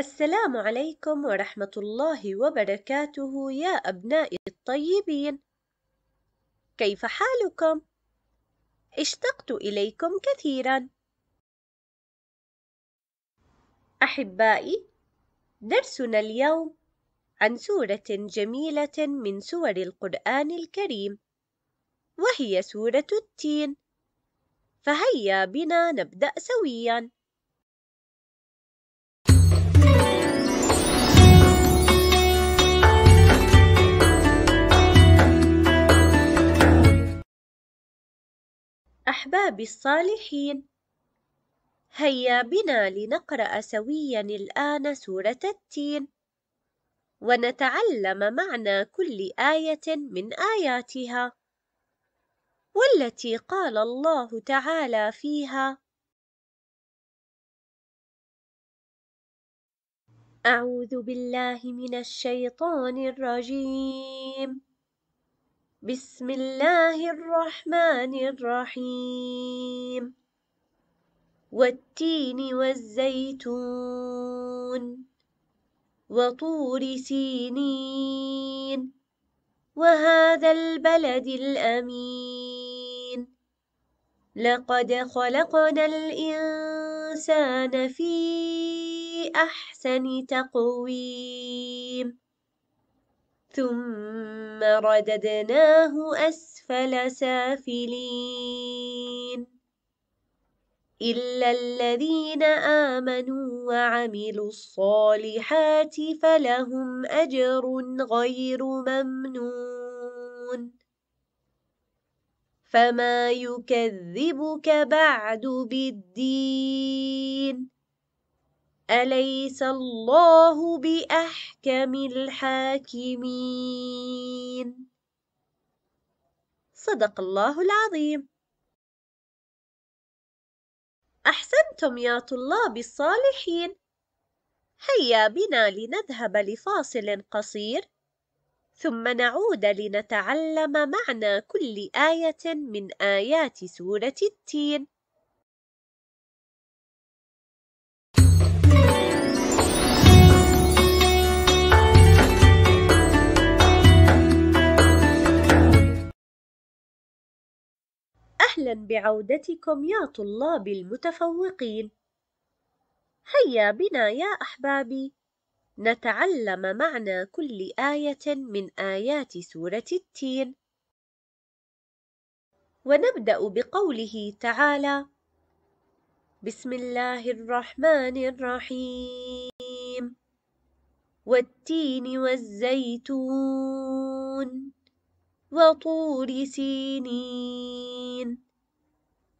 السلام عليكم ورحمة الله وبركاته يا أبنائي الطيبين كيف حالكم؟ اشتقت إليكم كثيرا أحبائي درسنا اليوم عن سورة جميلة من سور القرآن الكريم وهي سورة التين فهيا بنا نبدأ سويا أحبابي الصالحين هيا بنا لنقرأ سويا الآن سورة التين ونتعلم معنى كل آية من آياتها والتي قال الله تعالى فيها أعوذ بالله من الشيطان الرجيم بسم الله الرحمن الرحيم والتين والزيتون وطور سينين وهذا البلد الأمين لقد خلقنا الإنسان في أحسن تقويم ثم رددناه أسفل سافلين إلا الذين آمنوا وعملوا الصالحات فلهم أجر غير ممنون فما يكذبك بعد بالدين أليس الله بأحكم الحاكمين صدق الله العظيم أحسنتم يا طلاب الصالحين هيا بنا لنذهب لفاصل قصير ثم نعود لنتعلم معنى كل آية من آيات سورة التين أهلا بعودتكم يا طلاب المتفوقين هيا بنا يا أحبابي نتعلم معنى كل آية من آيات سورة التين ونبدأ بقوله تعالى بسم الله الرحمن الرحيم والتين والزيتون وطور سينين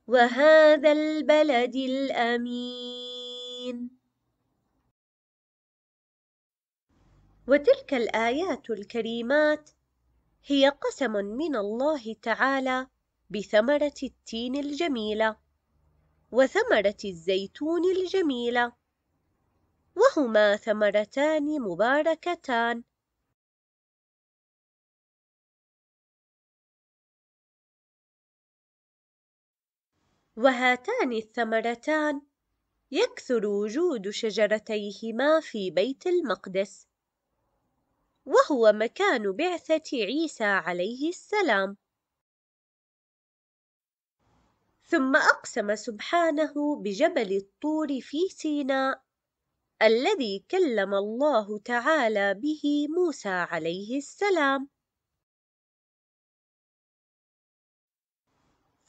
وهذا البلد الأمين وتلك الآيات الكريمات هي قسم من الله تعالى بثمرة التين الجميلة وثمرة الزيتون الجميلة وهما ثمرتان مباركتان وهاتان الثمرتان يكثر وجود شجرتيهما في بيت المقدس وهو مكان بعثة عيسى عليه السلام ثم أقسم سبحانه بجبل الطور في سيناء الذي كلم الله تعالى به موسى عليه السلام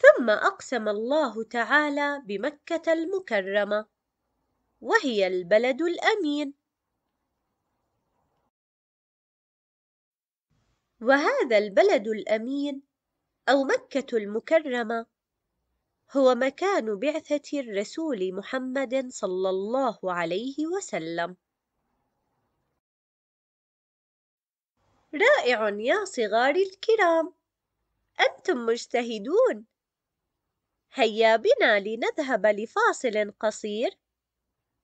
ثم أقسم الله تعالى بمكة المكرمة وهي البلد الأمين وهذا البلد الأمين أو مكة المكرمة هو مكان بعثة الرسول محمد صلى الله عليه وسلم رائع يا صغاري الكرام أنتم مجتهدون هيا بنا لنذهب لفاصل قصير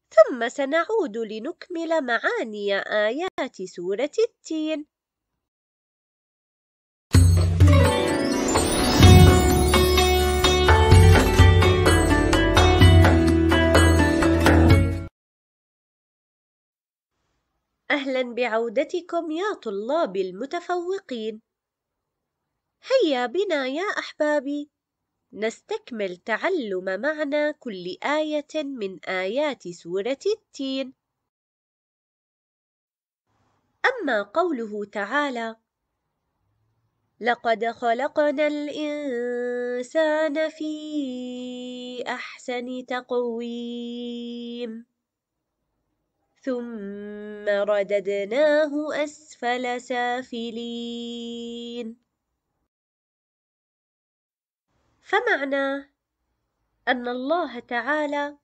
ثم سنعود لنكمل معاني آيات سورة التين أهلا بعودتكم يا طلاب المتفوقين هيا بنا يا أحبابي نستكمل تعلم معنى كل آية من آيات سورة التين. أما قوله تعالى: لقد خلقنا الإنسان في أحسن تقويم ثم رددناه أسفل سافلين فمعناه أن الله تعالى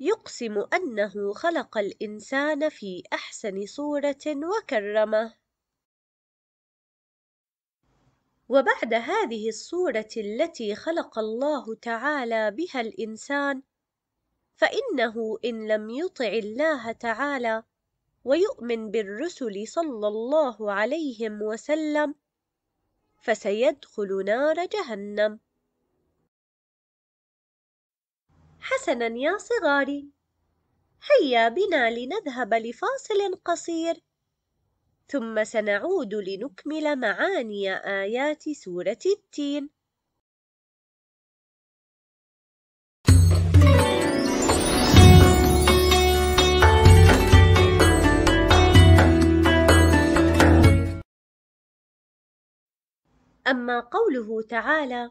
يقسم أنه خلق الإنسان في أحسن صورة وكرمه. وبعد هذه الصورة التي خلق الله تعالى بها الإنسان، فإنه إن لم يطع الله تعالى ويؤمن بالرسل صلى الله عليهم وسلم، فسيدخل نار جهنم. حسنا يا صغاري هيا بنا لنذهب لفاصل قصير ثم سنعود لنكمل معاني ايات سوره التين اما قوله تعالى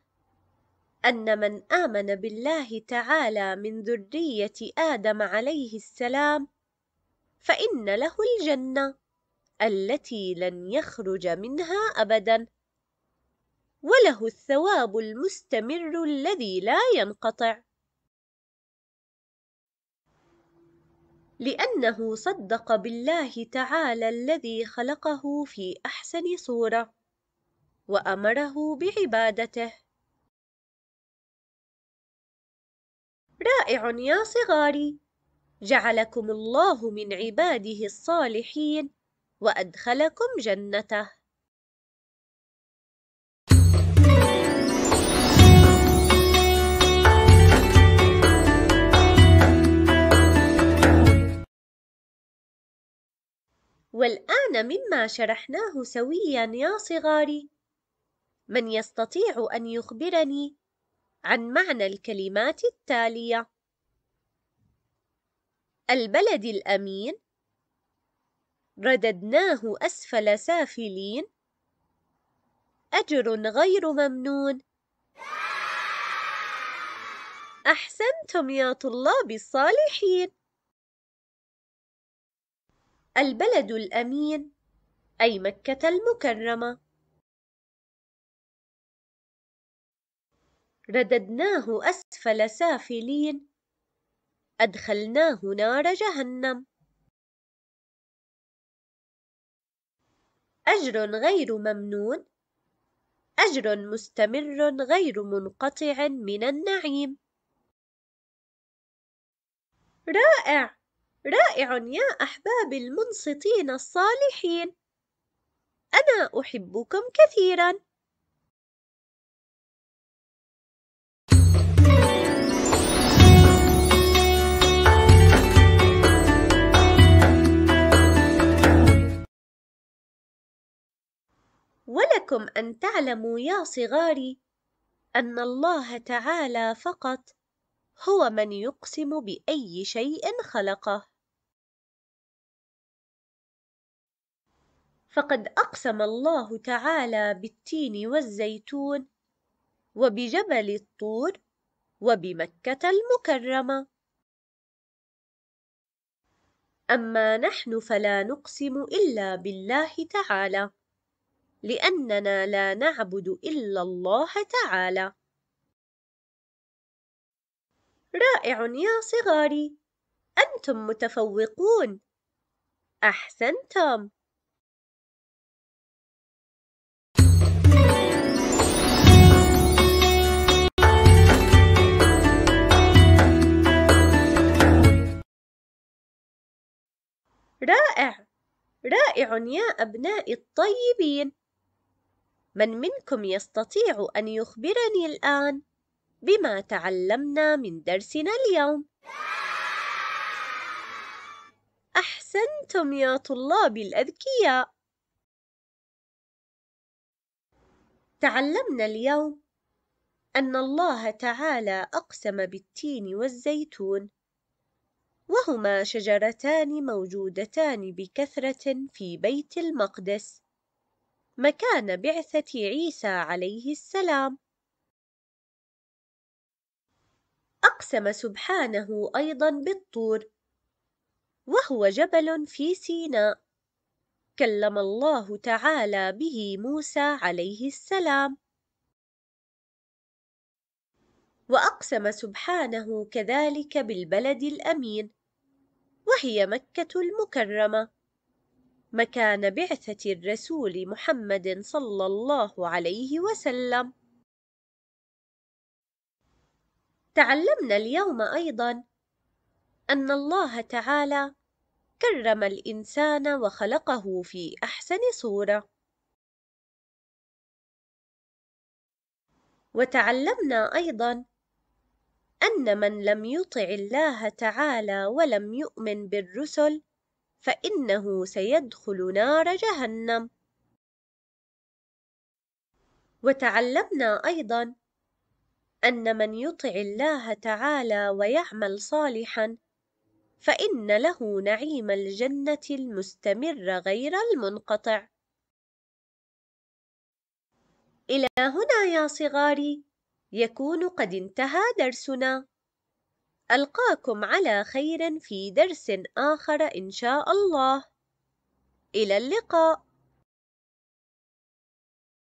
أن من آمن بالله تعالى من ذرية آدم عليه السلام فإن له الجنة التي لن يخرج منها أبدا وله الثواب المستمر الذي لا ينقطع لأنه صدق بالله تعالى الذي خلقه في أحسن صورة وأمره بعبادته رائع يا صغاري جعلكم الله من عباده الصالحين وادخلكم جنته والآن مما شرحناه سويا يا صغاري من يستطيع أن يخبرني عن معنى الكلمات التالية البلد الأمين رددناه أسفل سافلين أجر غير ممنون أحسنتم يا طلاب الصالحين البلد الأمين أي مكة المكرمة رددناه أسفل سافلين أدخلناه نار جهنم أجر غير ممنون أجر مستمر غير منقطع من النعيم رائع رائع يا أحباب المنصتين الصالحين أنا أحبكم كثيراً ولكم أن تعلموا يا صغاري أن الله تعالى فقط هو من يقسم بأي شيء خلقه فقد أقسم الله تعالى بالتين والزيتون وبجبل الطور وبمكة المكرمة أما نحن فلا نقسم إلا بالله تعالى لأننا لا نعبد إلا الله تعالى. رائع يا صغاري، أنتم متفوقون. أحسنتم. رائع رائع يا أبنائي الطيبين من منكم يستطيع أن يخبرني الآن بما تعلمنا من درسنا اليوم؟ أحسنتم يا طلابي الأذكياء. تعلمنا اليوم أن الله تعالى أقسم بالتين والزيتون، وهما شجرتان موجودتان بكثرة في بيت المقدس. مكان بعثة عيسى عليه السلام أقسم سبحانه أيضا بالطور وهو جبل في سيناء كلم الله تعالى به موسى عليه السلام وأقسم سبحانه كذلك بالبلد الأمين وهي مكة المكرمة مكان بعثة الرسول محمد صلى الله عليه وسلم. تعلمنا اليوم أيضا أن الله تعالى كرم الإنسان وخلقه في أحسن صورة. وتعلمنا أيضا أن من لم يطع الله تعالى ولم يؤمن بالرسل فإنه سيدخل نار جهنم وتعلمنا أيضا أن من يطع الله تعالى ويعمل صالحا فإن له نعيم الجنة المستمر غير المنقطع إلى هنا يا صغاري يكون قد انتهى درسنا ألقاكم على خير في درس آخر إن شاء الله إلى اللقاء